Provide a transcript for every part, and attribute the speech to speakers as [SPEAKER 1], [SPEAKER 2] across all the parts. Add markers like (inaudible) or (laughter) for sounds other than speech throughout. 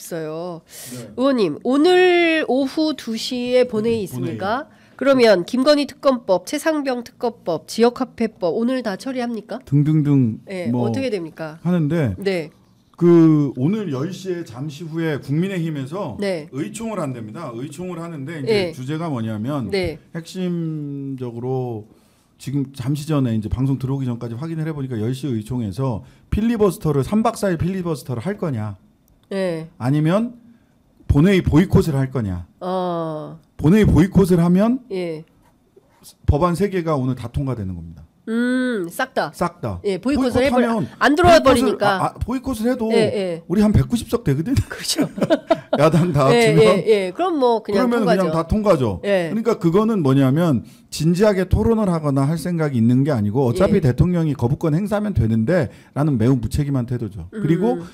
[SPEAKER 1] 없어요. 네. 의원님 오늘 오후 2시에 본회의 있습니까? 본회의. 그러면 김건희 특검법, 최상병 특검법, 지역화폐법 오늘 다 처리합니까?
[SPEAKER 2] 등등등 네, 뭐 어떻게 됩니까? 하는데 네. 그 오늘
[SPEAKER 1] 10시에 잠시
[SPEAKER 2] 후에 국민의힘에서 네. 의총을 한답니다. 의총을 하는데 이제 네. 주제가 뭐냐면 네. 핵심적으로 지금 잠시 전에 이제 방송 들어오기 전까지 확인을 해보니까 10시 의총에서 필리버스터를 3박 4일 필리버스터를 할 거냐 네. 아니면 본회의 보이콧을 할 거냐.
[SPEAKER 1] 어.
[SPEAKER 2] 본회의 보이콧을 하면 예. 법안 세 개가 오늘 다 통과되는 겁니다.
[SPEAKER 1] 음, 싹 다. 싹
[SPEAKER 2] 다. 예, 보이콧을 해버 안 들어와 버리니까. 아, 아,
[SPEAKER 1] 보이콧을 해도 예, 예.
[SPEAKER 2] 우리 한 190석 되거든. (laughs) 그렇죠. (laughs) 야당 다 예, 합치 예,
[SPEAKER 1] 예, 그럼 뭐 그냥 그러면 통과죠. 그냥 다
[SPEAKER 2] 통과죠. 예. 그러니까 그거는 뭐냐면 진지하게 토론을 하거나 할 생각이 있는 게 아니고 어차피 예. 대통령이 거부권 행사하면 되는데라는 매우 무책임한 태도죠. 그리고 음.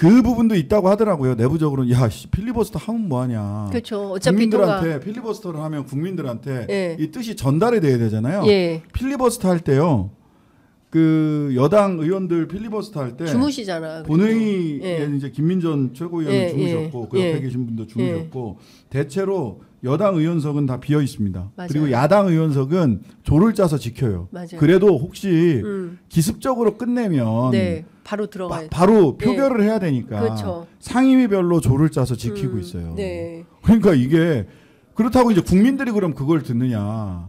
[SPEAKER 2] 그 부분도 있다고 하더라고요. 내부적으로는 야 필리버스터 하면 뭐하냐.
[SPEAKER 1] 그렇죠. 어차피 국민들한테
[SPEAKER 2] 통과. 필리버스터를 하면 국민들한테 예. 이 뜻이 전달이 돼야 되잖아요. 예. 필리버스터 할 때요. 그 여당 의원들 필리버스터 할 때 주무시잖아. 본회의에 예. 이제 김민전 최고위원 예, 예. 주무셨고 그 옆에 예. 계신 분도 주무셨고 대체로 여당 의원석은 다 비어 있습니다. 맞아요. 그리고 야당 의원석은 조를 짜서 지켜요. 맞아요. 그래도 혹시 음. 기습적으로 끝내면 네.
[SPEAKER 1] 바로 들어가 바, 로 표결을 네. 해야 되니까 그렇죠. 상임위별로
[SPEAKER 2] 조를 짜서 지키고 음, 있어요. 네. 그러니까 이게 그렇다고 이제 국민들이 그럼 그걸 듣느냐?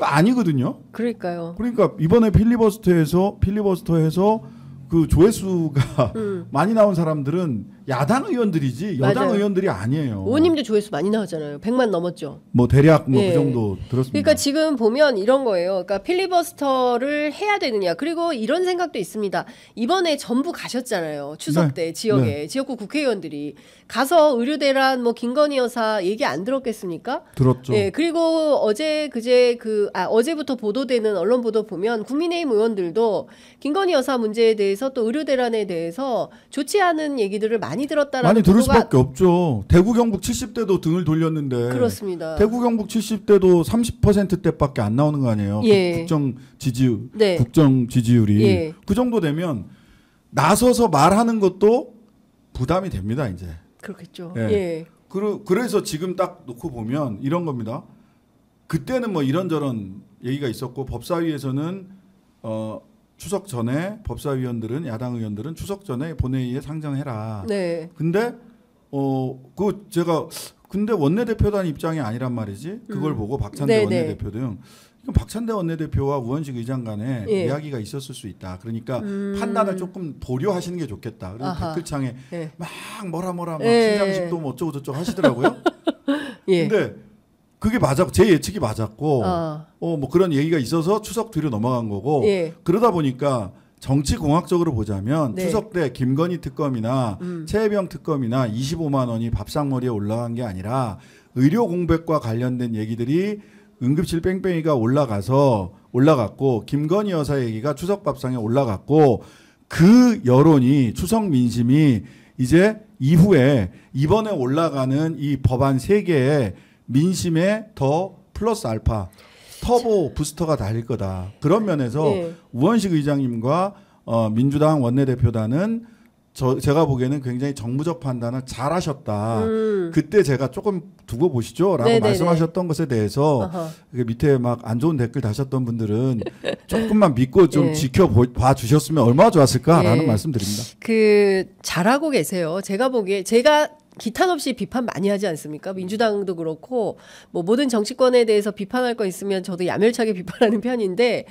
[SPEAKER 2] 아니거든요. 그러니까요. 그러니까 이번에 필리버스터에서 필리버스터에서 그 조회수가 음. (laughs) 많이 나온 사람들은 야당 의원들이지 여당 맞아요. 의원들이 아니에요.
[SPEAKER 1] 의원님도 조회수 많이 나왔잖아요. 100만 넘었죠.
[SPEAKER 2] 뭐 대략 뭐그 예. 정도 들었습니다. 그러니까
[SPEAKER 1] 지금 보면 이런 거예요. 그러니까 필리버스터를 해야 되느냐. 그리고 이런 생각도 있습니다. 이번에 전부 가셨잖아요. 추석 네. 때 지역에 네. 지역구 국회의원들이 가서 의료대란 뭐 김건희 여사 얘기 안 들었겠습니까? 들었죠. 예. 그리고 어제 그제 그아 어제부터 보도되는 언론 보도 보면 국민의힘 의원들도 김건희 여사 문제에 대해서 또 의료대란에 대해서 좋지 않은 얘기들을 많이 많이 들었다라는 많이 들을 수밖에
[SPEAKER 2] 없죠. 대구 경북 70대도 등을 돌렸는데 그렇습니다. 대구 경북 70대도 30%대밖에 안 나오는 거 아니에요. 그 예. 그 국정 지지율 네. 국정 지지율이 예. 그 정도 되면 나서서 말하는 것도 부담이 됩니다, 이제.
[SPEAKER 1] 그렇겠죠. 예. 예.
[SPEAKER 2] 그러, 그래서 지금 딱 놓고 보면 이런 겁니다. 그때는 뭐 이런저런 얘기가 있었고 법사위에서는 어 추석 전에 법사위원들은 야당 의원들은 추석 전에 본회의에 상정해라. 네. 근데 어그 제가 근데 원내대표단 입장이 아니란 말이지. 그걸 음. 보고 박찬대 네네. 네. 원내대표 등 박찬대 원내대표와 우원식 의장 간에 예. 이야기가 있었을 수 있다. 그러니까 음. 판단을 조금 보류하시는 게 좋겠다. 그리고 아하. 댓글창에 예. 막 뭐라
[SPEAKER 1] 뭐라 막 예. 신장식도
[SPEAKER 2] 뭐 어쩌고 저쩌고 하시더라고요. (laughs) 예. 근데 그게 맞았고 제 예측이 맞았고 어. 어. 뭐 그런 얘기가 있어서 추석 뒤로 넘어간 거고 예. 그러다 보니까 정치 공학적으로 보자면 네. 추석 때 김건희 특검이나 음. 최혜병 특검이나 25만 원이 밥상머리에 올라간 게 아니라 의료 공백과 관련된 얘기들이 응급실 뺑뺑이가 올라가서 올라갔고 김건희 여사 얘기가 추석 밥상에 올라갔고 그 여론이 추석 민심이 이제 이후에 이번에 올라가는 이 법안 세개에 민심에 더 플러스 알파 터보 부스터가 달릴 거다. 그런 면에서 네. 우원식 의장님과 어, 민주당 원내대표단은 저, 제가 보기에는 굉장히 정무적 판단을 잘 하셨다. 음. 그때 제가 조금 두고 보시죠. 라고 네네네. 말씀하셨던 것에 대해서 u 밑에 막 안 좋은 댓글 다셨던 분들은 (laughs) 조금만 믿고 좀 네. 지켜봐 주셨으면 얼마나 좋았을까라는 네. 예. 말씀 드립니다.
[SPEAKER 1] 그, 잘하고 계세요. 제가 보기에, 제가 기탄 없이 비판 많이 하지 않습니까? 민주당도 그렇고 뭐 모든 정치권에 대해서 비판할 거 있으면 저도 야멸차게 (laughs) 비판하는 편인데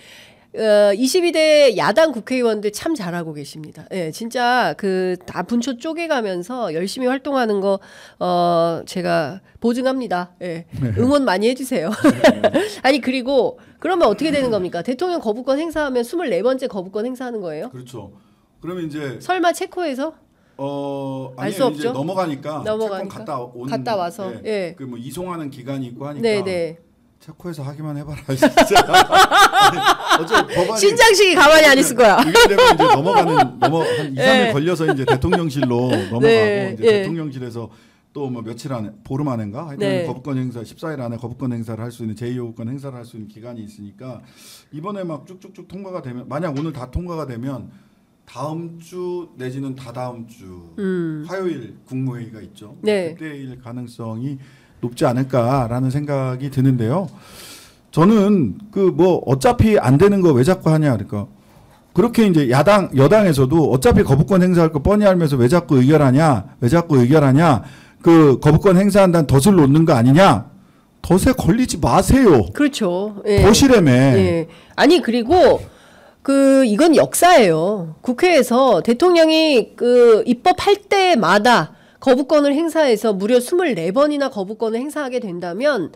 [SPEAKER 1] 어, 22대 야당 국회의원들 참 잘하고 계십니다. 예, 진짜 그 다 분초 쪼개가면서 열심히 활동하는 거 어, 제가 보증합니다. 예. 네. 응원 많이 해주세요. (laughs) 아니 그리고 그러면 어떻게 되는 겁니까? 대통령 거부권 행사하면 24번째 거부권 행사하는 거예요?
[SPEAKER 2] 그렇죠. 그러면 이제
[SPEAKER 1] 설마 체코에서 어, 알수 없죠. 넘어가니까, 넘어가니까 갔다 온 갔다 와서 예. 예.
[SPEAKER 2] 그뭐 이송하는 기간이 있고 하니까 네, 네. 체코에서 하기만 해봐라 진짜. (laughs)
[SPEAKER 1] 신장식이 가만히 안 있을
[SPEAKER 2] 거야. 이게 이제 넘어가는 넘어 한 2, 3일 예. 걸려서 이제 대통령실로 (laughs) 네. 넘어가고 네, 이제 예. 대통령실에서 또 뭐 며칠 안에 보름 안인가 하여튼 네. 거부권 행사 14일 안에 거부권 행사를 할 수 있는 제2호권 행사를 할 수 있는 기간이 있으니까 이번에 막 쭉쭉쭉 통과가 되면 만약 오늘 다 통과가 되면 다음 주 내지는 다다음 주 음. 화요일 국무회의가 있죠. 네. 그때일 가능성이 높지 않을까라는 생각이 드는데요. 저는 그 뭐 어차피 안 되는 거 왜 자꾸 하냐 그러니까 그렇게 이제 야당 여당에서도 어차피 거부권 행사할 거 뻔히 알면서 왜 자꾸 의결하냐 왜 자꾸 의결하냐 그 거부권 행사한다는 덫을 놓는 거 아니냐 덫에 걸리지 마세요.
[SPEAKER 1] 그렇죠. 예. 덫이라며. 예. 아니 그리고 그 이건 역사예요. 국회에서 대통령이 그 입법할 때마다 거부권을 행사해서 무려 24번이나 거부권을 행사하게 된다면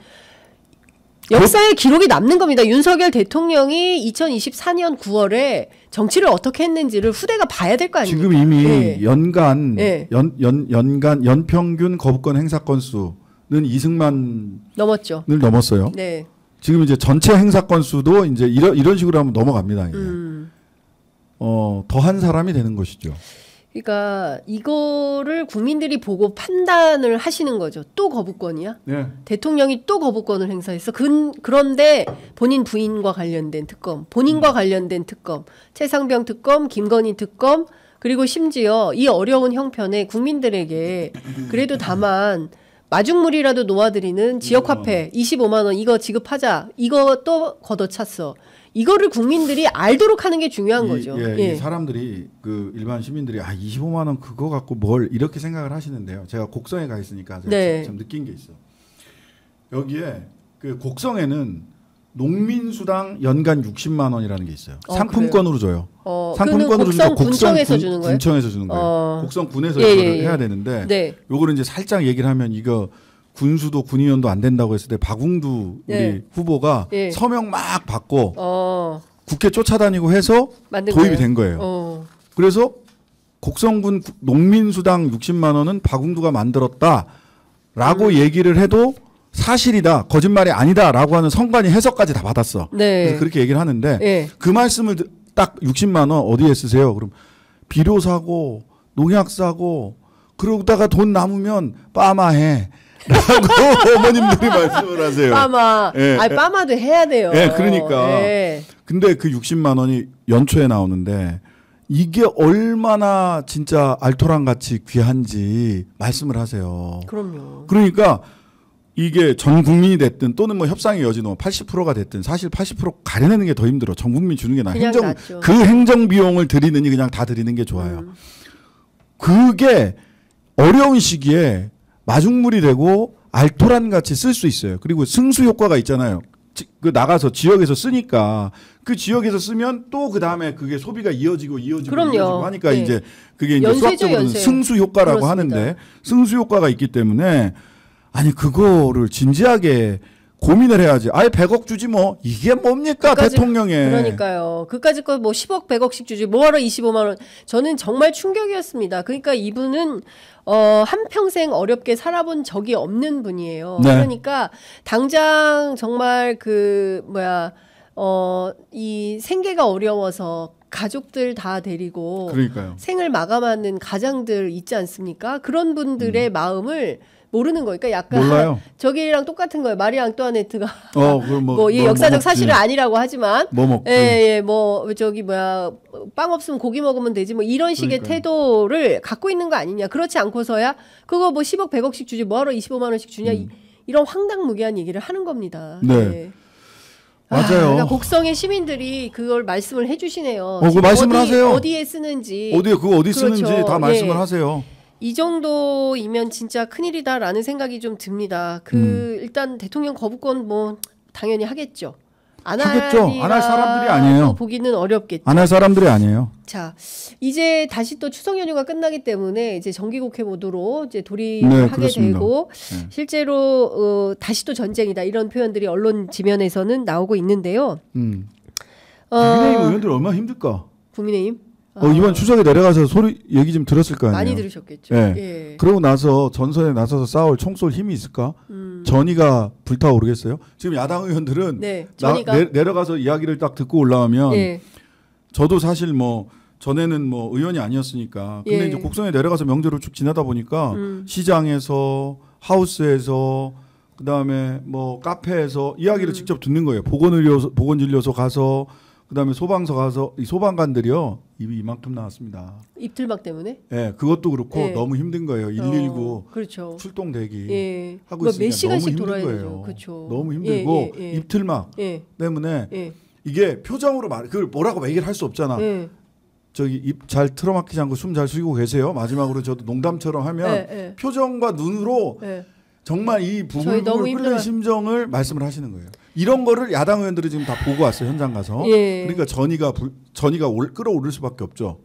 [SPEAKER 1] 역사의 기록이 남는 겁니다. 윤석열 대통령이 2024년 9월에 정치를 어떻게 했는지를 후대가 봐야 될 거 아닙니까? 지금
[SPEAKER 2] 이미 네. 연간 네. 연, 연, 연간 연평균 거부권 행사 건수는 이승만
[SPEAKER 1] 넘었죠. 늘 넘었어요. 네.
[SPEAKER 2] 지금 이제 전체 행사 건수도 이제 이런 이런 식으로 하면 넘어갑니다. 음. 어, 더 한 사람이 되는 것이죠.
[SPEAKER 1] 그러니까 이거를 국민들이 보고 판단을 하시는 거죠. 또 거부권이야? 네. 대통령이 또 거부권을 행사했어. 근, 그런데 본인 부인과 관련된 특검, 본인과 음. 관련된 특검, 최상병 특검, 김건희 특검, 그리고 심지어 이 어려운 형편에 국민들에게 그래도 다만 마중물이라도 놓아드리는 지역화폐 음. 25만 원 이거 지급하자 이것도 걷어찼어. 이거를 국민들이 알도록 하는 게 중요한 이, 거죠. 예, 예.
[SPEAKER 2] 사람들이 그 일반 시민들이 아 25만 원 그거 갖고 뭘 이렇게 생각을 하시는데요. 제가 곡성에 가 있으니까 제가 네. 참 느낀 게 있어. 여기에 그 곡성에는 농민수당 연간 60만 원이라는 게 있어요. 어, 상품권으로 줘요. 어, 상품권으로 국성, 국성 군청에서 군, 주는 거예요. 군청에서 주는 거예요. 어. 국성군에서 예, 이 예, 예, 해야 되는데 네. 요거를 이제 살짝 얘기를 하면 이거 군수도 군의원도 안 된다고 했을 때 박웅두 네. 우리 후보가
[SPEAKER 1] 네. 서명 막 받고 어.
[SPEAKER 2] 국회 쫓아다니고 해서
[SPEAKER 1] 도입이 거예요. 된 거예요. 어.
[SPEAKER 2] 그래서 곡성군 농민수당 60만 원은 박웅두가 만들었다라고 음. 얘기를 해도 사실이다, 거짓말이 아니다라고 하는 선관위 해석까지 다 받았어. 네. 그래서 그렇게 얘기를 하는데 네. 그 말씀을 딱 60만 원 어디에 쓰세요? 그럼 비료 사고 농약 사고 그러다가 돈 남으면 빠마해. 라고 (laughs) 어머님들이 말씀을 하세요.
[SPEAKER 1] 빠마. 예. 아, 빠마도 해야 돼요. 예, 그러니까. 예.
[SPEAKER 2] 근데 그 60만 원이 연초에 나오는데 이게 얼마나 진짜 알토란 같이 귀한지 말씀을 하세요. 그럼요. 그러니까 이게 전 국민이 됐든 또는 뭐 협상의 여지는 80%가 뭐 됐든 사실 80% 가려내는 게 더 힘들어. 전 국민 주는 게 나. 행정 낫죠. 그 행정 비용을 드리느니 그냥 다 드리는 게 좋아요. 음. 그게 어려운 시기에 마중물이 되고 알토란 같이 쓸 수 있어요. 그리고 승수 효과가 있잖아요. 지, 그 나가서 지역에서 쓰니까 그 지역에서 쓰면 또 그 다음에 그게 소비가 이어지고 이어지고, 그럼요. 이어지고 하니까 네. 이제 그게 이제 연쇄죠, 수학적으로는 연쇄. 승수 효과라고 그렇습니다. 하는데 승수 효과가 있기 때문에 아니 그거를 진지하게 고민을 해야지. 아예 100억 주지 뭐. 이게 뭡니까 그까지, 대통령에.
[SPEAKER 1] 그러니까요. 그까지 거뭐 10억 100억씩 주지 뭐하러 25만 원. 저는 정말 충격이었습니다. 그러니까 이분은 어, 한평생 어렵게 살아본 적이 없는 분이에요. 네. 그러니까 당장 정말 그 뭐야 어, 이 생계가 어려워서 가족들 다 데리고 그러니까요. 생을 마감하는 가장들 있지 않습니까? 그런 분들의 음. 마음을 모르는 거니까 약간 몰라요. (laughs) 저기랑 똑같은 거예요. 마리 앙뚜아네트가
[SPEAKER 2] 어, 뭐, (laughs) 뭐이 뭐 역사적 뭐 사실은
[SPEAKER 1] 아니라고 하지만 뭐 먹, 예, 예, 뭐 저기 뭐야 빵 없으면 고기 먹으면 되지 뭐 이런 식의 그러니까요. 태도를 갖고 있는 거 아니냐. 그렇지 않고서야 그거 뭐 10억 100억씩 주지 뭐하러 25만 원씩 주냐 음. 이, 런 황당무계한 얘기를 하는 겁니다. 네. 예. 아, 맞아요. 아, 그러니까 곡성의 시민들이 그걸 말씀을 해주시네요. 어, 그 말씀을 어디, 하세요. 어디에 쓰는지. 어디에 그거 어디 그렇죠. 쓰는지 다 말씀을 예. 하세요. 이 정도이면 진짜 큰일이다라는 생각이 좀 듭니다. 그 음. 일단 대통령 거부권 뭐 당연히 하겠죠. 안 하겠죠. 안 할 사람들이 아니에요. 보기는 어렵겠죠. 안 할 사람들이 아니에요. 자, 이제 다시 또 추석 연휴가 끝나기 때문에 이제 정기국회 모드로 이제 네, 돌입하게 네, 되고 네. 실제로 어, 다시 또 전쟁이다 이런 표현들이 언론 지면에서는 나오고 있는데요. 음. 어, 국민의힘 의원들
[SPEAKER 2] 얼마나 힘들까?
[SPEAKER 1] 국민의힘? 어, 아. 이번
[SPEAKER 2] 추석에 내려가서 소리 얘기 좀 들었을 거 아니에요. 많이 들으셨겠죠. 예. 예. 그러고 나서 전선에 나서서 싸울 총쏠 힘이 있을까? 음. 전이가 불타오르겠어요. 지금 야당 의원들은 네, 나, 내, 려가서 이야기를 딱 듣고 올라오면 예. 저도 사실 뭐 전에는 뭐 의원이 아니었으니까 근데 예. 이제 곡선에 내려가서 명절을 쭉 지나다 보니까 음. 시장에서 하우스에서 그다음에 뭐 카페에서 이야기를 음. 직접 듣는 거예요. 보건의료 보건진료소 가서 그다음에 소방서 가서 이 소방관들이요 입이 이만큼 나왔습니다.
[SPEAKER 1] 입틀박 때문에?
[SPEAKER 2] 예, 네, 그것도 그렇고 네. 너무 힘든 거예요. 119 어, 그렇죠. 출동 대기 예. 하고 뭐 있으니까 너무 힘든 거예요. 그렇죠. 너무 힘들고 예, 예, 예. 입틀막 예. 때문에 이게 표정으로 말 그걸 뭐라고 얘기를 할 수 없잖아. 저기 입 잘 틀어막히지 않고 숨 잘 쉬고 계세요. 마지막으로 저도 농담처럼 하면 표정과 눈으로 정말 이부분을글 끓는 심정을 말씀을 하시는 거예요. 이런 거를 야당 의원들이 지금 다 보고 왔어요 현장 가서. 예. 그러니까 전이가 불, 전이가 올, 끌어오를 수밖에 없죠.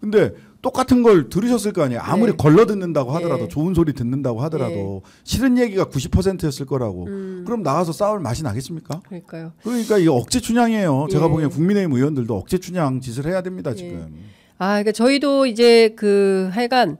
[SPEAKER 2] 근데 똑같은 걸 들으셨을 거 아니에요. 아무리 네. 걸러 듣는다고 하더라도 네. 좋은 소리 듣는다고 하더라도 네. 싫은 얘기가 90%였을 거라고. 음. 그럼 나가서 싸울 맛이 나겠습니까? 그러니까요. 그러니까 이 억제 춘향이에요. 제가 예. 보기엔 국민의힘 의원들도 억제 춘향 짓을 해야 됩니다 지금.
[SPEAKER 1] 아, 그러니까 저희도 이제 그 하여간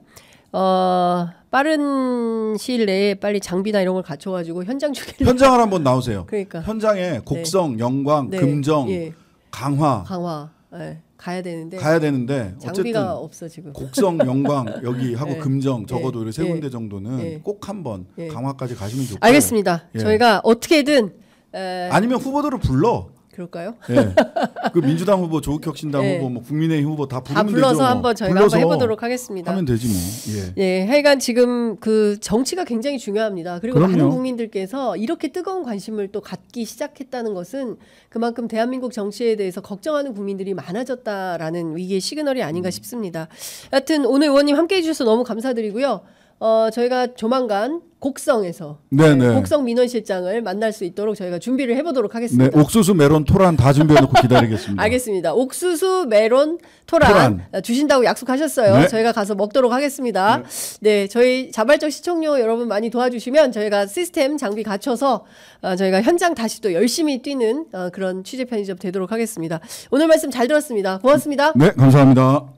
[SPEAKER 1] 어, 빠른 시일 내에 빨리 장비나 이런 걸 갖춰가지고 현장 주기 현장을
[SPEAKER 2] 한번 나오세요. 그러니까 현장에 네. 곡성, 네. 영광, 네. 금정, 예. 강화,
[SPEAKER 1] 강화 네. 가야 되는데 가야 되는데 장비가 없어 지금 곡성, 영광 여기 하고 금정 (laughs) 예. 적어도 네. 세 군데 정도는
[SPEAKER 2] 꼭 한번 강화까지 가시면 좋고 알겠습니다. 저희가
[SPEAKER 1] 어떻게든 에... 아니면 후보들을 불러 그럴까요? 네.
[SPEAKER 2] 그 민주당 후보, 조국혁신당 네. 예. 후보, 뭐국민의 후보 다 부르면 다 불러서 되죠, 뭐. 한번 저희가 한번 해보도록 하겠습니다. 하면 되지 뭐. 예.
[SPEAKER 1] 예. 하여간 지금 그 정치가 굉장히 중요합니다. 그리고 그럼요. 많은 국민들께서 이렇게 뜨거운 관심을 또 갖기 시작했다는 것은 그만큼 대한민국 정치에 대해서 걱정하는 국민들이 많아졌다라는 위기의 시그널이 아닌가 음. 싶습니다. 여튼 오늘 의원님 함께해 주셔서 너무 감사드리고요. 어, 저희가 조만간 곡성에서
[SPEAKER 2] 네네. 곡성
[SPEAKER 1] 민원실장을 만날 수 있도록 저희가 준비를 해보도록 네, 하겠습니다. 네, 옥수수,
[SPEAKER 2] 메론, 토란 다 준비해놓고 (laughs) 기다리겠습니다.
[SPEAKER 1] 알겠습니다. 옥수수, 메론, 토란, 토란. 주신다고 약속하셨어요. 네. 저희가 가서 먹도록 하겠습니다. 네. 네. 저희 자발적 시청료 여러분 많이 도와주시면 저희가 시스템 장비 갖춰서 어, 저희가 현장 다시 또 열심히 뛰는 어, 그런 취재 편의점 되도록 하겠습니다. 오늘 말씀 잘 들었습니다. 고맙습니다. 네,
[SPEAKER 2] 감사합니다.